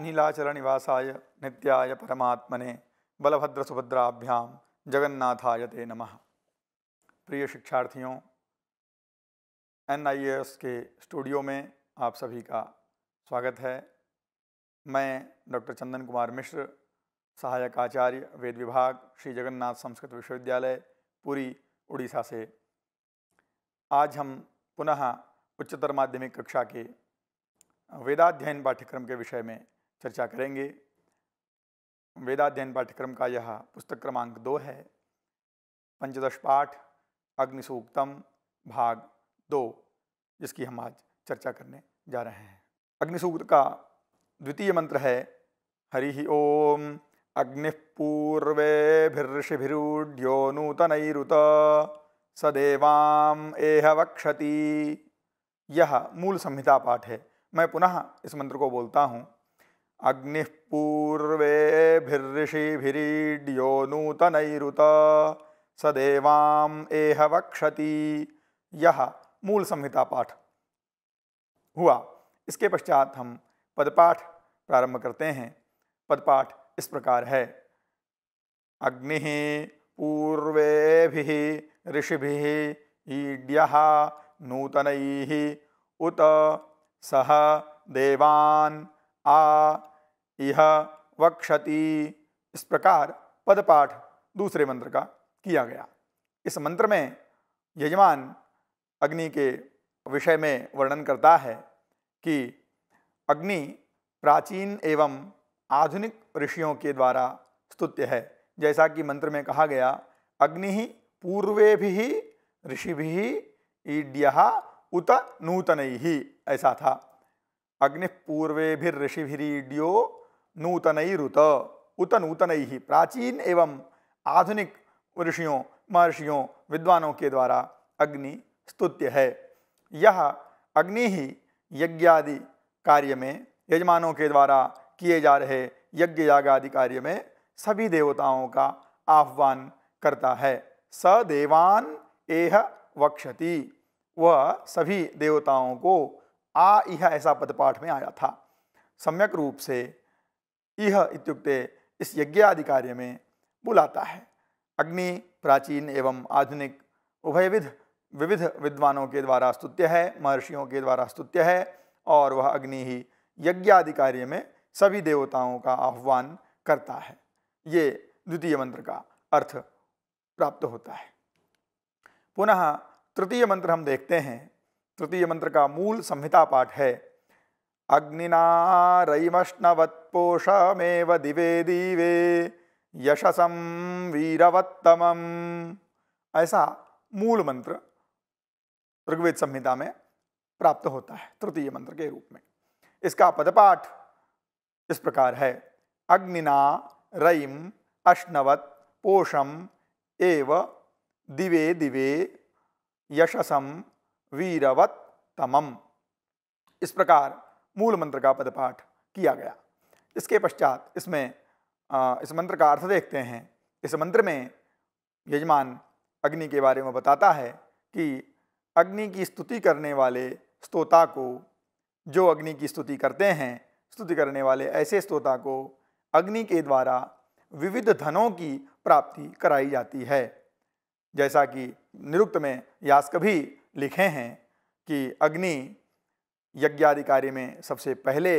नीलाचल निवासाय नित्याय परमात्मने बलभद्र सुभद्राभ्याम जगन्नाथाय ते नमः प्रिय शिक्षार्थियों एन के स्टूडियो में आप सभी का स्वागत है मैं डॉक्टर चंदन कुमार मिश्र सहायक आचार्य वेद विभाग श्री जगन्नाथ संस्कृत विश्वविद्यालय पूरी उड़ीसा से आज हम पुनः उच्चतर माध्यमिक कक्षा के वेदाध्ययन पाठ्यक्रम के विषय में चर्चा करेंगे वेदाध्ययन पाठ्यक्रम का यह पुस्तक क्रमांक दो है पंचदश पाठ अग्निसूक्तम भाग दो जिसकी हम आज चर्चा करने जा रहे हैं अग्निसूत्र का द्वितीय मंत्र है हरि ओम नूतन ऋत सदेवाम एह वक्षति यह मूल संहिता पाठ है मैं पुनः इस मंत्र को बोलता हूँ अग्निपूर्वेभिर्षिभिरीड्यो नूतनैरुत सदेवाम एह वक्षति यह मूल संहिता पाठ हुआ इसके पश्चात हम पदपाठ प्रारंभ करते हैं पदपाठ इस प्रकार है अग्नि पूर्वे ऋषि ईड्य नूतन उत सह देवान आ इह वक्षति इस प्रकार पदपाठ दूसरे मंत्र का किया गया इस मंत्र में यजमान अग्नि के विषय में वर्णन करता है कि अग्नि प्राचीन एवं आधुनिक ऋषियों के द्वारा स्तुत्य है जैसा कि मंत्र में कहा गया अग्नि ही पूर्वे भी ऋषि भी ईड्य उत नूतन ही ऐसा था अग्नि पूर्वे भी ऋषि नूतन ऋत उत नूतन ही प्राचीन एवं आधुनिक ऋषियों महर्षियों विद्वानों के द्वारा अग्नि स्तुत्य है यह अग्नि ही यज्ञादि कार्य में यजमानों के द्वारा किए जा रहे यज्ञ यागादि कार्य में सभी देवताओं का आह्वान करता है स देवान एह वक्षति वह सभी देवताओं को आ इह ऐसा पदपाठ में आया था सम्यक रूप से इह इत्युक्ते इस यज्ञ आदि कार्य में बुलाता है अग्नि प्राचीन एवं आधुनिक उभयविध विविध विद्वानों के द्वारा स्तुत्य है महर्षियों के द्वारा स्तुत्य है और वह अग्नि ही यज्ञ आदि कार्य में सभी देवताओं का आह्वान करता है ये द्वितीय मंत्र का अर्थ प्राप्त होता है पुनः तृतीय मंत्र हम देखते हैं तृतीय मंत्र का मूल संहिता पाठ है अग्निना रैमष्णवत्पोषमेव दिवे दिवे यशसम वीरवत्तम ऐसा मूल मंत्र ऋग्वेद संहिता में प्राप्त होता है तृतीय मंत्र के रूप में इसका पदपाठ इस प्रकार है अग्निना रईम अश्नवत पोषम एव दिवे दिवे यशसम वीरवत तमम इस प्रकार मूल मंत्र का पदपाठ किया गया इसके पश्चात इसमें इस मंत्र का अर्थ देखते हैं इस मंत्र में यजमान अग्नि के बारे में बताता है कि अग्नि की स्तुति करने वाले स्तोता को जो अग्नि की स्तुति करते हैं स्तुति करने वाले ऐसे स्तोता को अग्नि के द्वारा विविध धनों की प्राप्ति कराई जाती है जैसा कि निरुक्त में यास्क भी लिखे हैं कि अग्नि यज्ञादि कार्य में सबसे पहले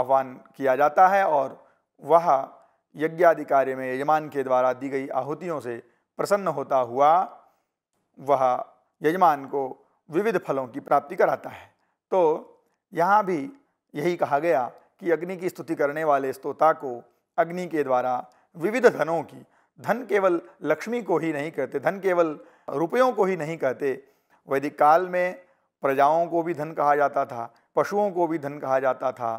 आह्वान किया जाता है और वह यज्ञादि कार्य में यजमान के द्वारा दी गई आहुतियों से प्रसन्न होता हुआ वह यजमान को विविध फलों की प्राप्ति कराता है तो यहाँ भी यही कहा गया कि अग्नि की स्तुति करने वाले स्तोता को अग्नि के द्वारा विविध धनों की धन केवल लक्ष्मी को ही नहीं कहते धन केवल रुपयों को ही नहीं कहते वैदिक काल में प्रजाओं को भी धन कहा जाता था पशुओं को भी धन कहा जाता था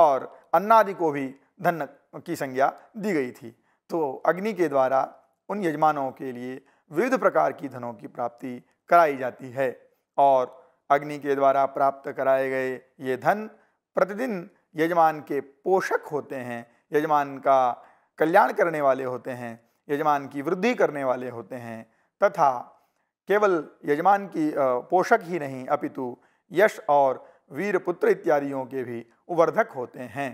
और अन्नादि को भी धन की संज्ञा दी गई थी तो अग्नि के द्वारा उन यजमानों के लिए विविध प्रकार की धनों की प्राप्ति कराई जाती है और अग्नि के द्वारा प्राप्त कराए गए ये धन प्रतिदिन यजमान के पोषक होते हैं यजमान का कल्याण करने वाले होते हैं यजमान की वृद्धि करने वाले होते हैं तथा केवल यजमान की पोषक ही नहीं अपितु यश और वीरपुत्र इत्यादियों के भी उवर्धक होते हैं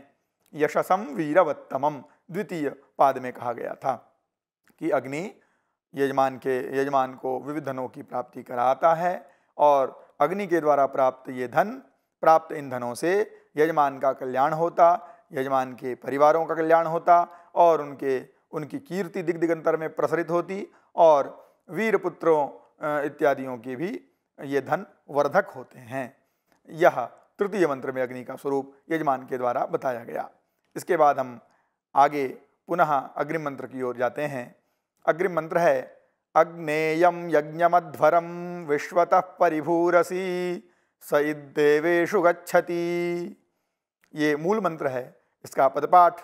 यशसम वीरवत्तम द्वितीय पाद में कहा गया था कि अग्नि यजमान के यजमान को विविध धनों की प्राप्ति कराता है और अग्नि के द्वारा प्राप्त ये धन प्राप्त इन धनों से यजमान का कल्याण होता यजमान के परिवारों का कल्याण होता और उनके उनकी कीर्ति दिग्दिगंतर में प्रसरित होती और वीर पुत्रों इत्यादियों के भी ये धन वर्धक होते हैं यह तृतीय मंत्र में अग्नि का स्वरूप यजमान के द्वारा बताया गया इसके बाद हम आगे पुनः अग्रिम मंत्र की ओर जाते हैं अग्रिम मंत्र है अग्नेयम यज्ञमध्वरम विश्वतः परिभूरसी स देवेशु गति ये मूल मंत्र है इसका पदपाठ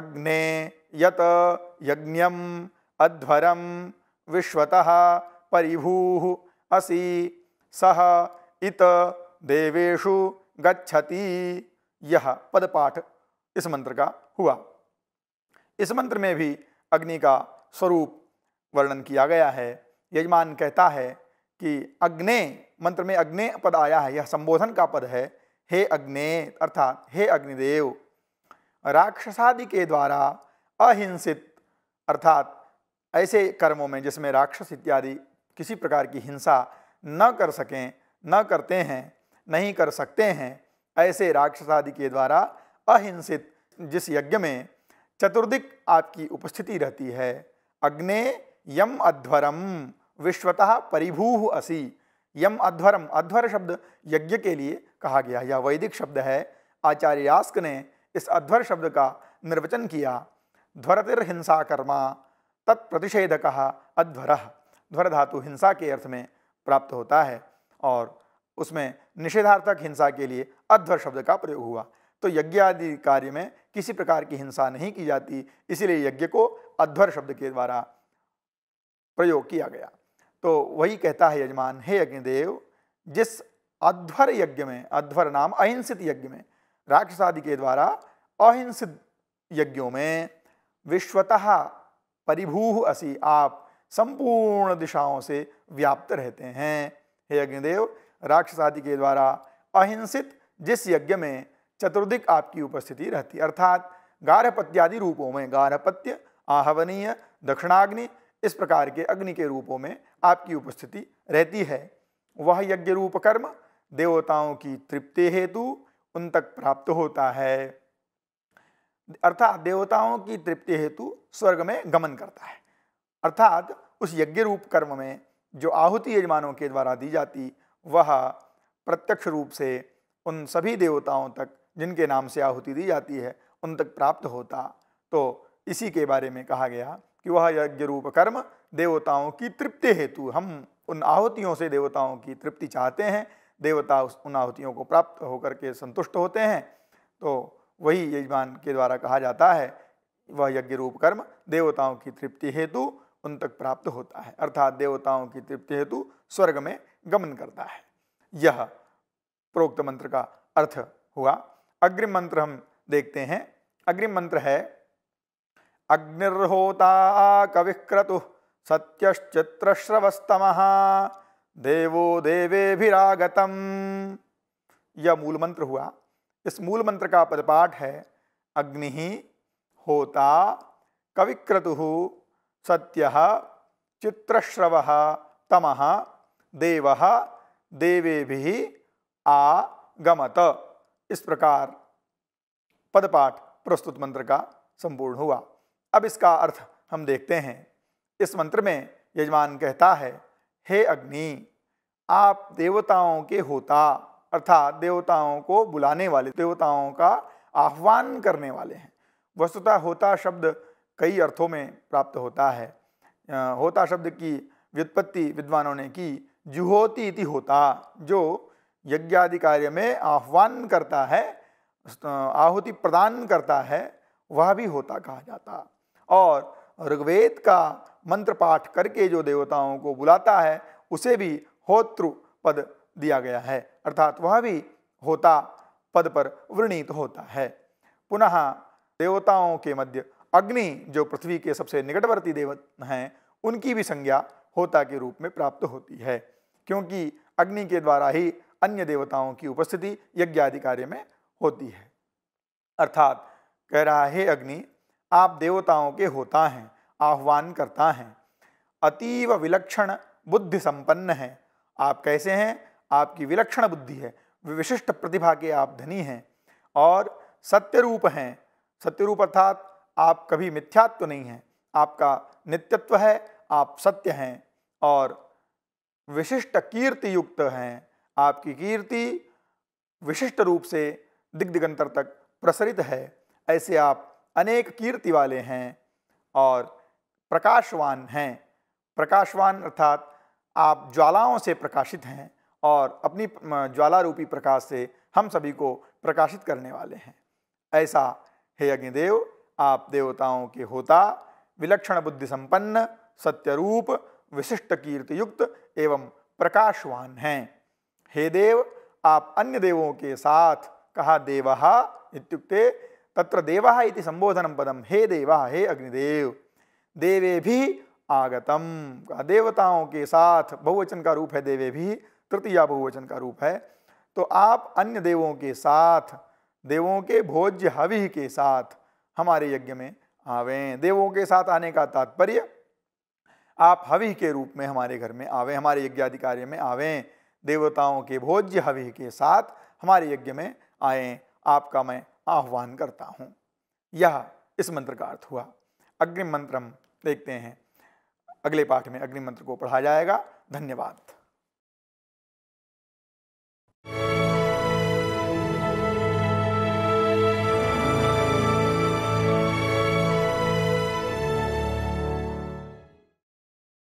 अग्ने यत यज्ञम अध्वरम विश्वत परिभू असी सह इत देवेशु गच्छति यह पदपाठ इस मंत्र का हुआ इस मंत्र में भी अग्नि का स्वरूप वर्णन किया गया है यजमान कहता है कि अग्ने मंत्र में अग्ने पद आया है यह संबोधन का पद है हे अग्ने अर्थात हे अग्निदेव राक्षसादि के द्वारा अहिंसित अर्थात ऐसे कर्मों में जिसमें राक्षस इत्यादि किसी प्रकार की हिंसा न कर सकें न करते हैं नहीं कर सकते हैं ऐसे राक्षसादि के द्वारा अहिंसित जिस यज्ञ में चतुर्दिक आपकी उपस्थिति रहती है अग्ने यम अध्वरम विश्वतः परिभू असी यम अध्वरम अध्वर शब्द यज्ञ के लिए कहा गया यह वैदिक शब्द है आचार्य यास्क ने इस अध्वर शब्द का निर्वचन किया ध्वरतिर हिंसा कर्मा तत्प्रतिषेधक अध्वर ध्वर धातु हिंसा के अर्थ में प्राप्त होता है और उसमें निषेधार्थक हिंसा के लिए अध्वर शब्द का प्रयोग हुआ तो यज्ञ आदि कार्य में किसी प्रकार की हिंसा नहीं की जाती इसीलिए यज्ञ को अध्वर शब्द के द्वारा प्रयोग किया गया तो वही कहता है यजमान हे यज्ञदेव जिस अध्वर यज्ञ में अध्वर नाम अहिंसित यज्ञ में राक्षस आदि के द्वारा अहिंसित यज्ञों में विश्वतः परिभू असी आप संपूर्ण दिशाओं से व्याप्त रहते हैं हे यज्ञदेव राक्षस आदि के द्वारा अहिंसित जिस यज्ञ में चतुर्दिक आपकी उपस्थिति रहती अर्थात गारहपत्यादि रूपों में गारहपत्य आहवनीय दक्षिणाग्नि इस प्रकार के अग्नि के रूपों में आपकी उपस्थिति रहती है वह यज्ञ रूप कर्म देवताओं की तृप्ति हेतु उन तक प्राप्त होता है अर्थात देवताओं की तृप्ति हेतु स्वर्ग में गमन करता है अर्थात उस यज्ञ रूप कर्म में जो आहुति यजमानों के द्वारा दी जाती वह प्रत्यक्ष रूप से उन सभी देवताओं तक जिनके नाम से आहुति दी जाती है उन तक प्राप्त होता तो इसी के बारे में कहा गया कि वह यज्ञ रूप कर्म देवताओं की तृप्ति हेतु हम उन आहुतियों से देवताओं की तृप्ति चाहते हैं देवता उस उन आहुतियों को प्राप्त होकर के संतुष्ट होते हैं तो वही यजमान के द्वारा कहा जाता है वह यज्ञ रूप कर्म देवताओं की तृप्ति हेतु उन तक प्राप्त होता है अर्थात देवताओं की तृप्ति हेतु स्वर्ग में गमन करता है यह प्रोक्त मंत्र का अर्थ हुआ अग्रिम मंत्र हम देखते हैं अग्रिम मंत्र है अग्निर्होता कविक्रतु सत्यश्चित्रश्रवस्तम देवो देवेभिरागतम यह मूल मंत्र हुआ इस मूल मंत्र का पदपाठ है अग्नि होता कविक्रतु सत्य चित्रश्रव तम देव देवेभि आगमत इस प्रकार पदपाठ प्रस्तुत मंत्र का संपूर्ण हुआ अब इसका अर्थ हम देखते हैं इस मंत्र में यजमान कहता है हे अग्नि आप देवताओं के होता अर्थात देवताओं को बुलाने वाले देवताओं का आह्वान करने वाले हैं वस्तुतः होता शब्द कई अर्थों में प्राप्त होता है होता शब्द की व्युत्पत्ति विद्वानों ने की जुहोती इति होता जो यज्ञादि कार्य में आह्वान करता है आहुति प्रदान करता है वह भी होता कहा जाता और ऋग्वेद का मंत्र पाठ करके जो देवताओं को बुलाता है उसे भी होत्रु पद दिया गया है अर्थात वह भी होता पद पर वर्णित होता है पुनः देवताओं के मध्य अग्नि जो पृथ्वी के सबसे निकटवर्ती देव हैं उनकी भी संज्ञा होता के रूप में प्राप्त होती है क्योंकि अग्नि के द्वारा ही अन्य देवताओं की उपस्थिति यज्ञ आदि कार्य में होती है अर्थात कह रहा है अग्नि आप देवताओं के होता हैं आह्वान करता हैं अतीव विलक्षण बुद्धि संपन्न हैं आप कैसे हैं आपकी विलक्षण बुद्धि है विशिष्ट प्रतिभा के आप धनी हैं और सत्य रूप हैं सत्य रूप अर्थात आप कभी मिथ्यात्व नहीं हैं आपका नित्यत्व है आप सत्य हैं और विशिष्ट कीर्ति युक्त हैं आपकी कीर्ति विशिष्ट रूप से दिग्दिगंतर तक प्रसरित है ऐसे आप अनेक कीर्ति वाले हैं और प्रकाशवान हैं प्रकाशवान अर्थात आप ज्वालाओं से प्रकाशित हैं और अपनी ज्वाला रूपी प्रकाश से हम सभी को प्रकाशित करने वाले हैं ऐसा हे अग्निदेव आप देवताओं के होता विलक्षण बुद्धि संपन्न सत्यरूप विशिष्ट कीर्ति युक्त एवं प्रकाशवान हैं हे देव आप अन्य देवों के साथ कहा देवहा इत्युक्ते तत्र देवहा इति संबोधन पदम हे देवा हे अग्निदेव देवे भी आगतम देवताओं के साथ बहुवचन का रूप है देवे भी तृतीया बहुवचन का रूप है तो आप अन्य देवों के साथ देवों के भोज्य हवि के साथ हमारे यज्ञ में आवें देवों के साथ आने का तात्पर्य आप हवि के रूप में हमारे घर में आवें हमारे यज्ञाधिकार्य में आवें देवताओं के भोज्य हवि के साथ हमारे यज्ञ में आए आपका मैं आह्वान करता हूँ यह इस मंत्र का अर्थ हुआ अग्रिम हम देखते हैं अगले पाठ में अग्रिम मंत्र को पढ़ा जाएगा धन्यवाद